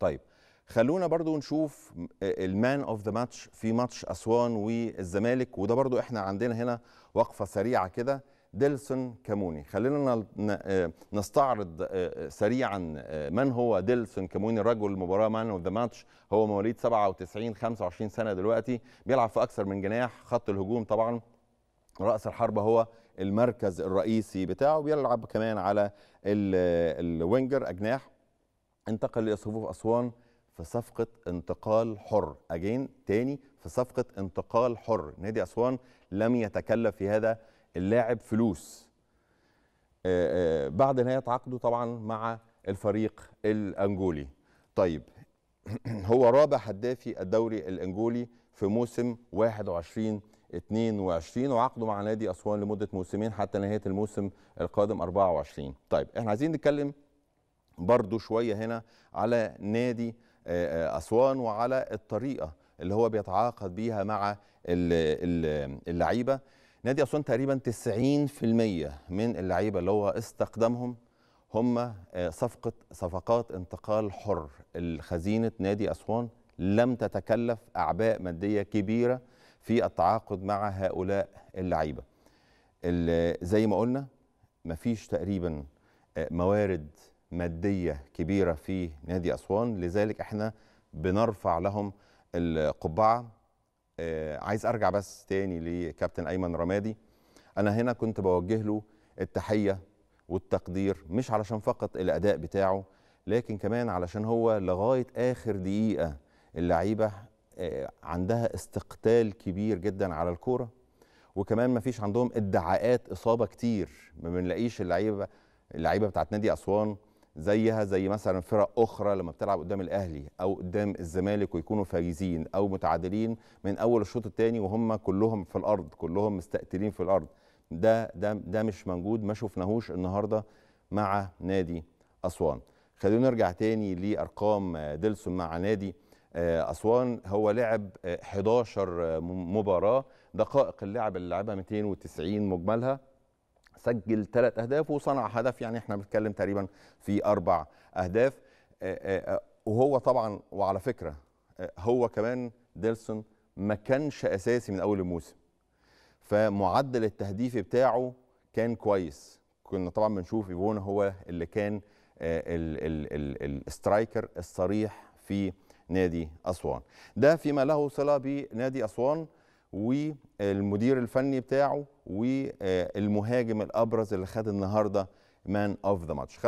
طيب خلونا برضو نشوف المان اوف ذا ماتش في ماتش اسوان والزمالك وده برضو احنا عندنا هنا وقفه سريعه كده ديلسون كاموني خلينا آه، نستعرض آه، آه، سريعا من هو ديلسون كاموني رجل المباراه مان اوف ذا ماتش هو مواليد 97 25 سنه دلوقتي بيلعب في اكثر من جناح خط الهجوم طبعا راس الحربه هو المركز الرئيسي بتاعه بيلعب كمان على الوينجر اجناح انتقل صفوف أسوان في صفقة انتقال حر أجين تاني في صفقة انتقال حر نادي أسوان لم يتكلف في هذا اللاعب فلوس آه، آه، بعد نهاية عقده طبعا مع الفريق الأنجولي طيب هو رابع هدافي الدوري الأنجولي في موسم 21 22 وعقده مع نادي أسوان لمدة موسمين حتى نهاية الموسم القادم 24 طيب احنا عايزين نتكلم برضو شوية هنا على نادي آه، آه، أسوان وعلى الطريقة اللي هو بيتعاقد بيها مع اللعيبة نادي أسوان تقريبا 90% من اللعيبة اللي هو استخدمهم هم آه، صفقة صفقات انتقال حر خزينة نادي أسوان لم تتكلف أعباء مادية كبيرة في التعاقد مع هؤلاء اللعيبة زي ما قلنا مفيش تقريبا موارد ماديه كبيره في نادي اسوان لذلك احنا بنرفع لهم القبعه آه، عايز ارجع بس تاني لكابتن ايمن رمادي انا هنا كنت بوجه له التحيه والتقدير مش علشان فقط الاداء بتاعه لكن كمان علشان هو لغايه اخر دقيقه اللعيبه آه، عندها استقتال كبير جدا على الكوره وكمان ما فيش عندهم ادعاءات اصابه كتير ما بنلاقيش اللعيبه اللعيبه بتاعت نادي اسوان زيها زي مثلا فرق اخرى لما بتلعب قدام الاهلي او قدام الزمالك ويكونوا فايزين او متعادلين من اول الشوط الثاني وهم كلهم في الارض كلهم مستقتلين في الارض ده ده ده مش موجود ما شفناهوش النهارده مع نادي اسوان خلينا نرجع تاني لارقام ديلسون مع نادي آه، اسوان هو لعب 11 آه، آه، مباراه دقائق اللعب اللي لعبها 290 مجملها سجل ثلاث اهداف وصنع هدف يعني احنا بنتكلم تقريبا في اربع اهداف آه، آه، آه، وهو طبعا وعلى فكره هو كمان ديلسون ما كانش اساسي من اول الموسم فمعدل التهديفي بتاعه كان كويس كنا طبعا بنشوف ايفون هو اللي كان السترايكر الصريح في نادي اسوان ده فيما له صله بنادي اسوان والمدير الفني بتاعه والمهاجم الابرز اللي خد النهارده مان اوف ذا ماتش